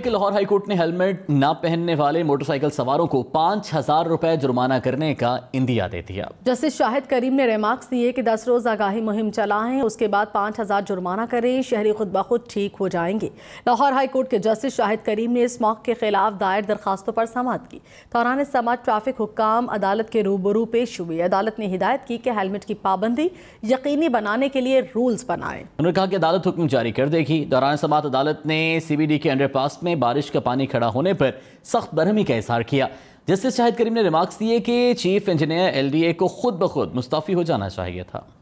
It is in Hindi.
कि लाहौर हाईकोर्ट ने हेलमेट न पहनने वाले मोटरसाइकिल सवारों को पाँच हजार रुपए जुर्माना करने का इंदिया दे दिया जस्टिस शाहिद करीम ने रिमार्क्स दिए कि दस रोज आगाही मुहिम है उसके बाद पाँच हजार जुर्माना करें शहरी खुद ब खुद ठीक हो जाएंगे लाहौर हाईकोर्ट के जस्टिस शाहिद करीम ने इस मौके के खिलाफ दायर दरखास्तों पर समाप्त की दौरान समात ट्रैफिक हुक्म अदालत के रूबरू पेश हुई अदालत ने हिदायत की कि हेलमेट की पाबंदी यकीनी बनाने के लिए रूल्स बनाए उन्होंने कहा कि अदालत हुक्म जारी कर देगी दौरान समात अदालत ने सी बी डी के में बारिश का पानी खड़ा होने पर सख्त बरहमी का इजहार किया जस्टिस शाहिद करीम ने रिमार्क्स दिए कि चीफ इंजीनियर एलडीए को खुद ब खुद मुस्ताफ़ी हो जाना चाहिए था